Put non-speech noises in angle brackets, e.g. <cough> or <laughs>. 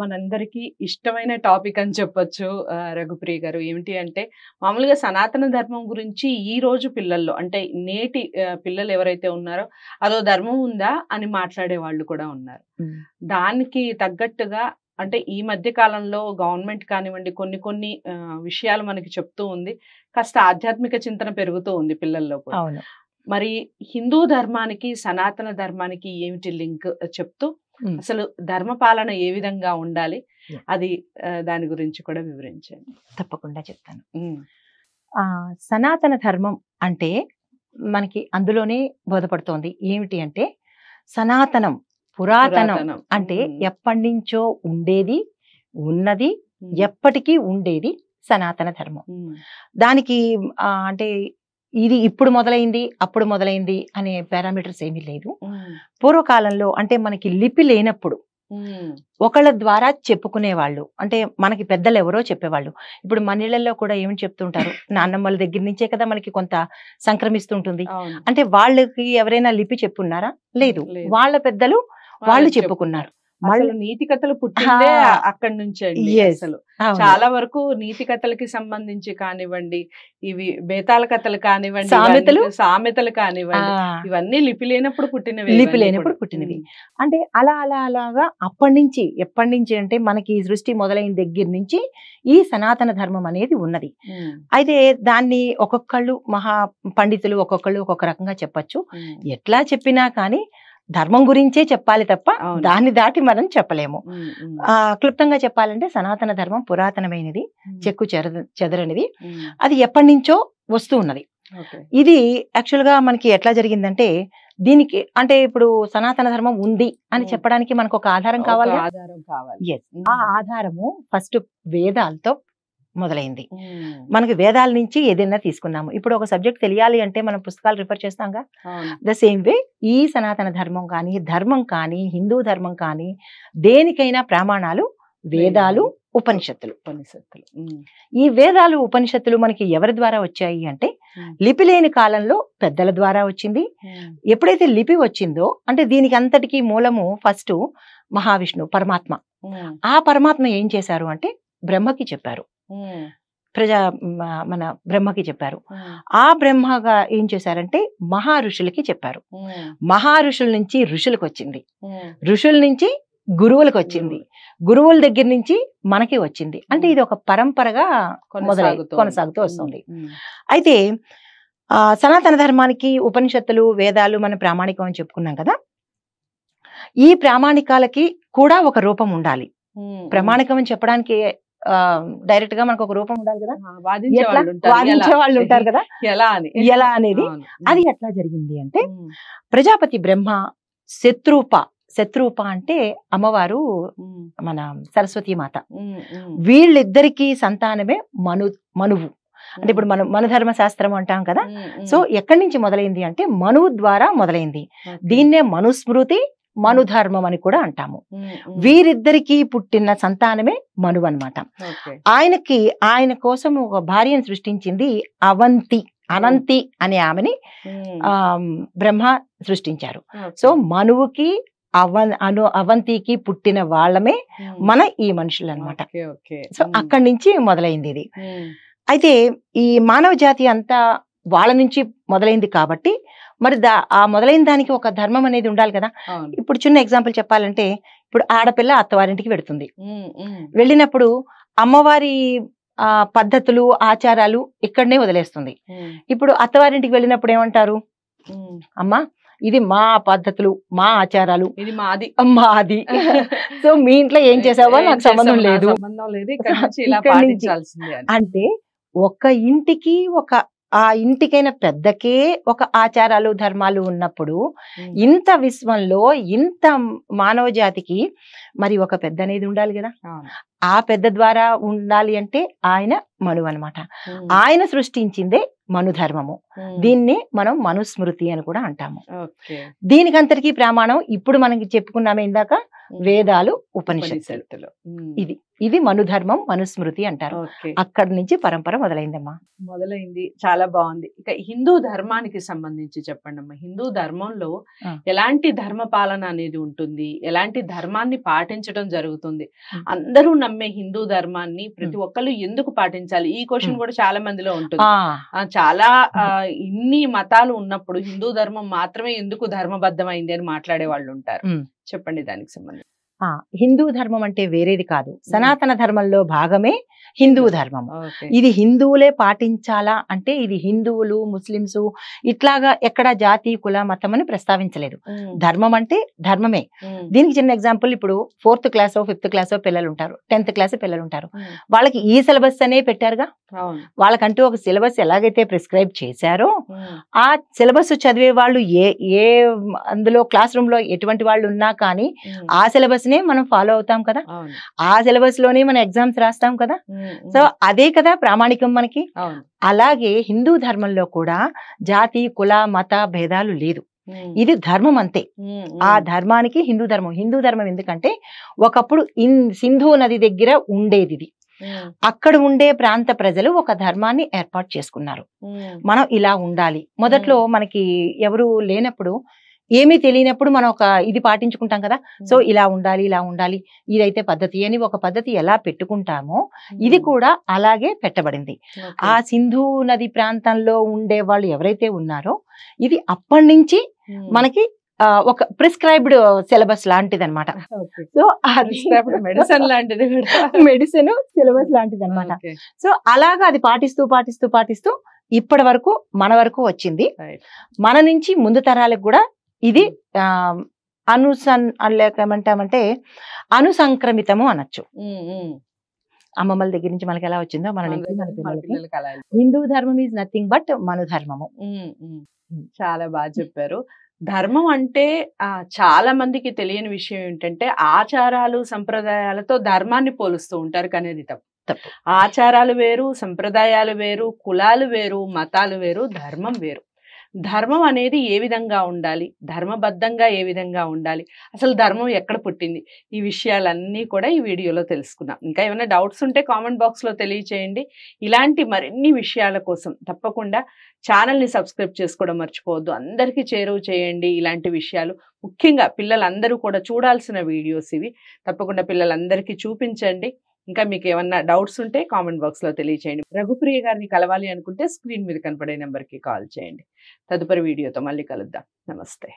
మనందరికీ ఇష్టమైన టాపిక్ అని చెప్పొచ్చు రఘుప్రియ గారు ఏమిటి అంటే మామూలుగా సనాతన ధర్మం గురించి ఈ రోజు పిల్లల్లో అంటే నేటి పిల్లలు ఎవరైతే ఉన్నారో అదో ధర్మం ఉందా అని మాట్లాడే వాళ్ళు కూడా ఉన్నారు దానికి తగ్గట్టుగా అంటే ఈ మధ్య కాలంలో గవర్నమెంట్ కానివ్వండి కొన్ని కొన్ని విషయాలు మనకి చెప్తూ ఉంది కాస్త ఆధ్యాత్మిక చింతన పెరుగుతూ ఉంది పిల్లల్లో మరి హిందూ ధర్మానికి సనాతన ధర్మానికి ఏమిటి లింక్ చెప్తూ అసలు ధర్మపాలన ఏ విధంగా ఉండాలి అది దాని గురించి కూడా వివరించండి తప్పకుండా చెప్తాను సనాతన ధర్మం అంటే మనకి అందులోనే బోధపడుతోంది ఏమిటి అంటే సనాతనం పురాతనం అంటే ఎప్పటి నుంచో ఉండేది ఉన్నది ఎప్పటికీ ఉండేది సనాతన ధర్మం దానికి అంటే ఇది ఇప్పుడు మొదలైంది అప్పుడు మొదలైంది అనే పారామీటర్స్ ఏమీ లేదు పూర్వకాలంలో అంటే మనకి లిపి లేనప్పుడు ఒకళ్ళ ద్వారా చెప్పుకునేవాళ్ళు అంటే మనకి పెద్దలు ఎవరో చెప్పేవాళ్ళు ఇప్పుడు మన ఇళ్లలో కూడా ఏమి చెప్తుంటారు <laughs> నాన్నమ్మల దగ్గర నుంచే కదా మనకి కొంత సంక్రమిస్తుంటుంది అంటే వాళ్ళకి ఎవరైనా లిపి చెప్పున్నారా లేదు వాళ్ళ పెద్దలు వాళ్ళు చెప్పుకున్నారు మళ్ళీ నీతి కథలు పుట్టిందే అక్కడి అండి అసలు చాలా వరకు నీతి కథలకి సంబంధించి కానివ్వండి ఇవి బేతాల కథలు కానివ్వండి సామెతలు సామెతలు కానివ్వండి ఇవన్నీ లిపి లేనప్పుడు పుట్టినవి లిపి లేనప్పుడు పుట్టినవి అంటే అలా అలా అలాగా అప్పటి నుంచి ఎప్పటి నుంచి అంటే మనకి ఈ సృష్టి మొదలైన దగ్గర నుంచి ఈ సనాతన ధర్మం అనేది ఉన్నది అయితే దాన్ని ఒక్కొక్కళ్ళు మహా పండితులు ఒక్కొక్కళ్ళు ఒక్కొక్క రకంగా చెప్పచ్చు ఎట్లా చెప్పినా కానీ ధర్మం గురించే చెప్పాలి తప్ప దాన్ని దాటి మనం చెప్పలేము క్లుప్తంగా చెప్పాలంటే సనాతన ధర్మం పురాతనమైనది చెక్కు చెదరనిది అది ఎప్పటి నుంచో వస్తూ ఉన్నది ఇది యాక్చువల్గా మనకి ఎట్లా జరిగిందంటే దీనికి అంటే ఇప్పుడు సనాతన ధర్మం ఉంది అని చెప్పడానికి మనకు ఒక ఆధారం కావాలి ఆధారం కావాలి ఆ ఆధారము ఫస్ట్ వేదాలతో మొదలైంది మనకి వేదాల నుంచి ఏదైనా తీసుకున్నాము ఇప్పుడు ఒక సబ్జెక్ట్ తెలియాలి అంటే మనం పుస్తకాలు రిఫర్ చేస్తాంగా ద సేమ్ వే ఈ సనాతన ధర్మం కానీ ధర్మం కానీ హిందూ ధర్మం కానీ దేనికైనా ప్రమాణాలు వేదాలు ఉపనిషత్తులు ఉపనిషత్తులు ఈ వేదాలు ఉపనిషత్తులు మనకి ఎవరి ద్వారా వచ్చాయి అంటే లిపి లేని కాలంలో పెద్దల ద్వారా వచ్చింది ఎప్పుడైతే లిపి వచ్చిందో అంటే దీనికి అంతటికీ మూలము ఫస్ట్ మహావిష్ణు పరమాత్మ ఆ పరమాత్మ ఏం చేశారు అంటే బ్రహ్మకి చెప్పారు ప్రజా మన బ్రహ్మకి చెప్పారు ఆ బ్రహ్మగా ఏం చేశారంటే మహా ఋషులకి చెప్పారు మహా ఋషుల నుంచి ఋషులకు వచ్చింది ఋషుల నుంచి గురువులకు వచ్చింది గురువుల దగ్గర నుంచి మనకి వచ్చింది అంటే ఇది ఒక పరంపరగా మొదలు కొనసాగుతూ వస్తుంది అయితే ఆ సనాతన ధర్మానికి ఉపనిషత్తులు వేదాలు మన ప్రామాణికం అని చెప్పుకున్నాం కదా ఈ ప్రామాణికాలకి కూడా ఒక రూపం ఉండాలి ప్రామాణికం అని చెప్పడానికి డైరెక్ట్ గా మనకు ఒక రూపం ఉండాలి కదా వాదించే వాళ్ళు ఉంటారు కదా <laughs> ఎలా అని ఎలా అనేది అది ఎట్లా జరిగింది అంటే ప్రజాపతి బ్రహ్మ శత్రూప శత్రూప అంటే అమ్మవారు మన సరస్వతి మాత వీళ్ళిద్దరికీ సంతానమే మను మనువు అంటే ఇప్పుడు మనం మనధర్మ శాస్త్రం అంటాం కదా సో ఎక్కడి నుంచి మొదలైంది అంటే మనువు ద్వారా మొదలైంది దీన్నే మనుస్మృతి మనుధర్మం అని కూడా అంటాము వీరిద్దరికి పుట్టిన సంతానమే మను అనమాట ఆయనకి ఆయన కోసం ఒక భార్యను సృష్టించింది అవంతి అనంతి అనే ఆమెని ఆ బ్రహ్మ సృష్టించారు సో మనువుకి అవ అను అవంతికి పుట్టిన వాళ్ళమే మన ఈ మనుషులు అనమాట సో అక్కడి నుంచి మొదలైంది ఇది అయితే ఈ మానవ జాతి అంతా వాళ్ళ నుంచి మొదలైంది కాబట్టి మరి దా ఆ మొదలైన దానికి ఒక ధర్మం అనేది ఉండాలి కదా ఇప్పుడు చిన్న ఎగ్జాంపుల్ చెప్పాలంటే ఇప్పుడు ఆడపిల్ల అత్తవారింటికి పెడుతుంది వెళ్ళినప్పుడు అమ్మవారి ఆ పద్ధతులు ఆచారాలు ఇక్కడనే వదిలేస్తుంది ఇప్పుడు అత్తవారింటికి వెళ్ళినప్పుడు ఏమంటారు అమ్మా ఇది మా పద్ధతులు మా ఆచారాలు ఇది మాది మాది సో మీ ఇంట్లో ఏం చేసావో నాకు సంబంధం లేదు అంటే ఒక ఇంటికి ఒక ఆ ఇంటికైనా పెద్దకే ఒక ఆచారాలు ధర్మాలు ఉన్నప్పుడు ఇంత విశ్వంలో ఇంత మానవ జాతికి మరి ఒక పెద్ద అనేది ఉండాలి కదా ఆ పెద్ద ద్వారా ఉండాలి అంటే ఆయన మను అనమాట ఆయన సృష్టించిందే మనుధర్మము దీన్ని మనం మనుస్మృతి అని కూడా అంటాము అంతటికీ ప్రమాణం ఇప్పుడు మనకి చెప్పుకున్నామే ఇందాక వేదాలు ఉపనిషత్తులు ఇది ఇది మనుధర్మం మనుస్మృతి అంటారు అక్కడి నుంచి పరంపర మొదలైందమ్మా మొదలైంది చాలా బాగుంది ఇక హిందూ ధర్మానికి సంబంధించి చెప్పండి అమ్మా హిందూ ధర్మంలో ఎలాంటి ధర్మ పాలన అనేది ఉంటుంది ఎలాంటి ధర్మాన్ని పాటించడం జరుగుతుంది అందరూ నమ్మే హిందూ ధర్మాన్ని ప్రతి ఒక్కళ్ళు ఎందుకు పాటించాలి ఈ క్వశ్చన్ కూడా చాలా మందిలో ఉంటుంది చాలా ఇన్ని మతాలు ఉన్నప్పుడు హిందూ ధర్మం మాత్రమే ఎందుకు ధర్మబద్ధమైంది అని మాట్లాడే వాళ్ళు ఉంటారు చెప్పండి దానికి సంబంధించి హిందూ ధర్మం అంటే వేరేది కాదు సనాతన ధర్మంలో భాగమే హిందూ ధర్మం ఇది హిందువులే పాటించాలా అంటే ఇది హిందువులు ముస్లిమ్స్ ఇట్లాగా ఎక్కడ జాతి కుల మతం అని ప్రస్తావించలేదు ధర్మం అంటే ధర్మమే దీనికి చిన్న ఎగ్జాంపుల్ ఇప్పుడు ఫోర్త్ క్లాస్ ఫిఫ్త్ క్లాస్ పిల్లలు ఉంటారు టెన్త్ క్లాస్ పిల్లలు ఉంటారు వాళ్ళకి ఈ సిలబస్ అనే పెట్టారుగా వాళ్ళకంటూ ఒక సిలబస్ ఎలాగైతే ప్రిస్క్రైబ్ చేశారో ఆ సిలబస్ చదివే వాళ్ళు ఏ ఏ అందులో క్లాస్ రూమ్ లో ఎటువంటి వాళ్ళు ఉన్నా కానీ ఆ సిలబస్ నే మనం ఫాలో అవుతాం కదా ఆ సిలబస్ లోనే మనం ఎగ్జామ్స్ రాస్తాం కదా సో అదే కదా ప్రామాణికం మనకి అలాగే హిందూ ధర్మంలో కూడా జాతి కుల మత భేదాలు లేదు ఇది ధర్మం అంతే ఆ ధర్మానికి హిందూ ధర్మం హిందూ ధర్మం ఎందుకంటే ఒకప్పుడు సింధు నది దగ్గర ఉండేది ఇది అక్కడ ఉండే ప్రాంత ప్రజలు ఒక ధర్మాన్ని ఏర్పాటు చేసుకున్నారు మనం ఇలా ఉండాలి మొదట్లో మనకి ఎవరు లేనప్పుడు ఏమీ తెలియనప్పుడు మనం ఒక ఇది పాటించుకుంటాం కదా సో ఇలా ఉండాలి ఇలా ఉండాలి ఇదైతే పద్ధతి అని ఒక పద్ధతి ఎలా పెట్టుకుంటామో ఇది కూడా అలాగే పెట్టబడింది ఆ సింధు నది ప్రాంతంలో ఉండే వాళ్ళు ఎవరైతే ఉన్నారో ఇది అప్పటి నుంచి మనకి ఒక ప్రిస్క్రైబ్డ్ సిలబస్ లాంటిది అనమాట సో మెడిసిన్ లాంటిది మెడిసిన్ సిలబస్ లాంటిది అనమాట సో అలాగా అది పాటిస్తూ పాటిస్తూ పాటిస్తూ ఇప్పటి వరకు మన వరకు వచ్చింది మన నుంచి ముందు తరాలకు కూడా ఇది అనుసన్ లేక ఏమంటామంటే అనుసంక్రమితము అనొచ్చు అమ్మమ్మల దగ్గర నుంచి మనకి ఎలా వచ్చిందో మన హిందూ ధర్మం ఈజ్ నథింగ్ బట్ మను ధర్మము చాలా బాగా చెప్పారు ధర్మం అంటే చాలా మందికి తెలియని విషయం ఏంటంటే ఆచారాలు సంప్రదాయాలతో ధర్మాన్ని పోలుస్తూ ఉంటారు కానీ తప్పు ఆచారాలు వేరు సంప్రదాయాలు వేరు కులాలు వేరు మతాలు వేరు ధర్మం వేరు ధర్మం అనేది ఏ విధంగా ఉండాలి ధర్మబద్ధంగా ఏ విధంగా ఉండాలి అసలు ధర్మం ఎక్కడ పుట్టింది ఈ విషయాలన్నీ కూడా ఈ వీడియోలో తెలుసుకున్నాం ఇంకా ఏమైనా డౌట్స్ ఉంటే కామెంట్ బాక్స్లో తెలియచేయండి ఇలాంటి మరిన్ని విషయాల కోసం తప్పకుండా ఛానల్ని సబ్స్క్రైబ్ చేసుకోవడం మర్చిపోవద్దు అందరికీ చేరువ చేయండి ఇలాంటి విషయాలు ముఖ్యంగా పిల్లలందరూ కూడా చూడాల్సిన వీడియోస్ ఇవి తప్పకుండా పిల్లలందరికీ చూపించండి ఇంకా మీకు ఏమన్నా డౌట్స్ ఉంటే కామెంట్ బాక్స్లో తెలియచేయండి రఘుప్రియ గారిని కలవాలి అనుకుంటే స్క్రీన్ మీద కనపడే నెంబర్కి కాల్ చేయండి తదుపరి వీడియోతో మళ్ళీ కలుద్దాం నమస్తే